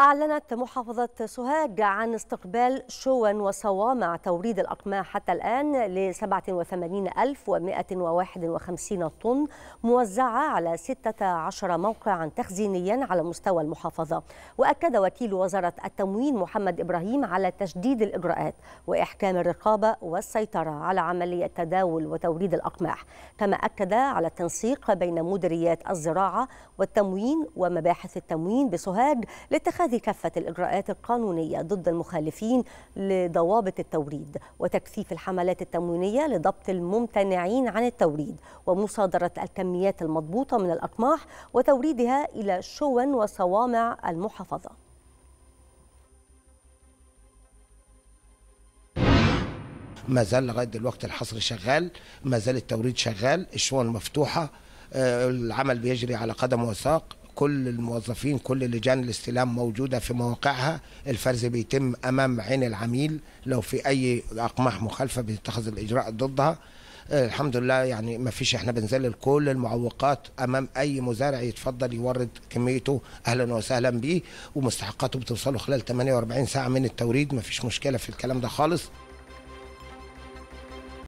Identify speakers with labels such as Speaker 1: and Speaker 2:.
Speaker 1: أعلنت محافظة سوهاج عن استقبال شوا وصوامع توريد الأقماع حتى الآن ل 87151 طن موزعة على 16 موقعا تخزينيا على مستوى المحافظة وأكد وكيل وزارة التموين محمد إبراهيم على تشديد الإجراءات وإحكام الرقابة والسيطرة على عملية تداول وتوريد الأقماع كما أكد على التنسيق بين مديريات الزراعة والتموين ومباحث التموين بسوهاج لاتخاذ اتخاذ كافة الإجراءات القانونية ضد المخالفين لضوابط التوريد وتكثيف الحملات التموينية لضبط الممتنعين عن التوريد ومصادرة الكميات المضبوطة من الأقماح وتوريدها إلى شون وصوامع المحافظة
Speaker 2: ما زال لغايه دلوقتي الحصر شغال ما زال التوريد شغال الشؤون مفتوحه آه، العمل بيجري على قدم وساق كل الموظفين كل لجان الاستلام موجودة في مواقعها الفرز بيتم أمام عين العميل لو في أي أقماح مخالفة بيتخذ الإجراء ضدها آه، الحمد لله يعني ما فيش احنا بنذلل كل المعوقات امام اي مزارع يتفضل يورد كميته اهلا وسهلا بيه ومستحقاته بتوصله خلال 48 ساعه من التوريد ما فيش مشكله في الكلام ده خالص